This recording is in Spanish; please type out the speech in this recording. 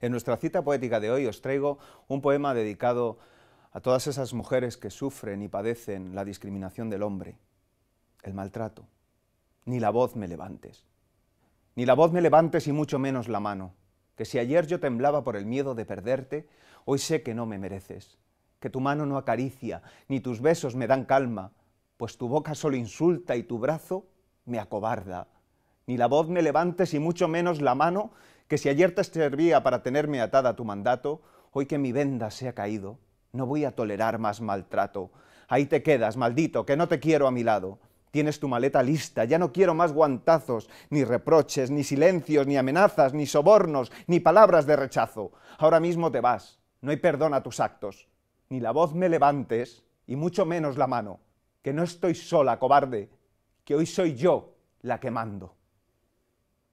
En nuestra cita poética de hoy os traigo un poema dedicado a todas esas mujeres que sufren y padecen la discriminación del hombre, el maltrato. Ni la voz me levantes. Ni la voz me levantes y mucho menos la mano, que si ayer yo temblaba por el miedo de perderte, hoy sé que no me mereces, que tu mano no acaricia, ni tus besos me dan calma, pues tu boca solo insulta y tu brazo me acobarda. Ni la voz me levantes y mucho menos la mano, que si ayer te servía para tenerme atada a tu mandato, hoy que mi venda se ha caído, no voy a tolerar más maltrato. Ahí te quedas, maldito, que no te quiero a mi lado. Tienes tu maleta lista, ya no quiero más guantazos, ni reproches, ni silencios, ni amenazas, ni sobornos, ni palabras de rechazo. Ahora mismo te vas, no hay perdón a tus actos. Ni la voz me levantes, y mucho menos la mano, que no estoy sola, cobarde, que hoy soy yo la que mando.